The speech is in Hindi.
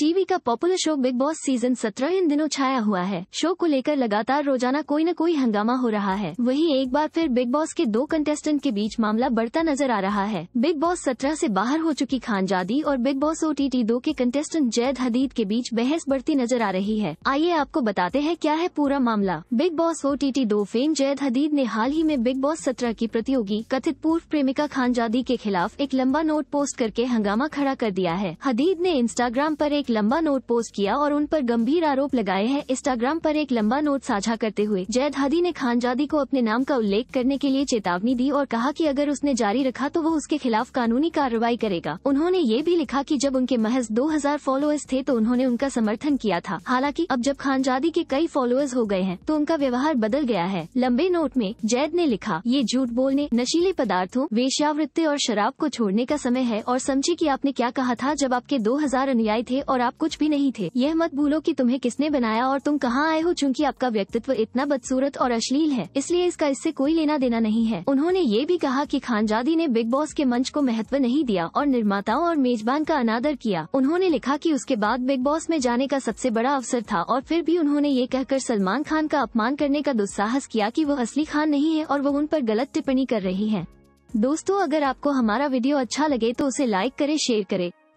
टीवी का popular show Bigg Boss season 17 इन दिनों छाया हुआ है शो को लेकर लगातार रोजाना कोई न कोई हंगामा हो रहा है वहीं एक बार फिर बिग बॉस के दो कंटेस्टेंट के बीच मामला बढ़ता नजर आ रहा है बिग बॉस 17 से बाहर हो चुकी खानजादी और बिग बॉस ओ टी दो के कंटेस्टेंट जैद हदीद के बीच बहस बढ़ती नजर आ रही है आइए आपको बताते हैं क्या है पूरा मामला बिग बॉस ओ टी दो फेम जैद हदीद ने हाल ही में बिग बॉस सत्रह की प्रतियोगी कथित पूर्व प्रेमिका खानजादी के खिलाफ एक लंबा नोट पोस्ट करके हंगामा खड़ा कर दिया है हदीद ने इंस्टाग्राम आरोप एक एक लंबा नोट पोस्ट किया और उन पर गंभीर आरोप लगाए हैं इंस्टाग्राम पर एक लंबा नोट साझा करते हुए जैद हादी ने खानजादी को अपने नाम का उल्लेख करने के लिए चेतावनी दी और कहा कि अगर उसने जारी रखा तो वो उसके खिलाफ कानूनी कार्रवाई करेगा उन्होंने ये भी लिखा की जब उनके महज दो फॉलोअर्स थे तो उन्होंने उनका समर्थन किया था हालांकि अब जब खानजादी के कई फॉलोअर्स हो गए हैं तो उनका व्यवहार बदल गया है लंबे नोट में जैद ने लिखा ये झूठ बोलने नशीले पदार्थों वेश्यावृत्ति और शराब को छोड़ने का समय है और समझे की आपने क्या कहा था जब आपके दो अनुयायी थे और और आप कुछ भी नहीं थे यह मत भूलो कि तुम्हें किसने बनाया और तुम कहाँ आए हो चूँकि आपका व्यक्तित्व इतना बदसूरत और अश्लील है इसलिए इसका इससे कोई लेना देना नहीं है उन्होंने ये भी कहा की खानजादी ने बिग बॉस के मंच को महत्व नहीं दिया और निर्माताओं और मेजबान का अनादर किया उन्होंने लिखा की उसके बाद बिग बॉस में जाने का सबसे बड़ा अवसर था और फिर भी उन्होंने ये कहकर सलमान खान का अपमान करने का दुस्साहस किया कि वो असली खान नहीं है और वो उन पर गलत टिप्पणी कर रही है दोस्तों अगर आपको हमारा वीडियो अच्छा लगे तो उसे लाइक करे शेयर करे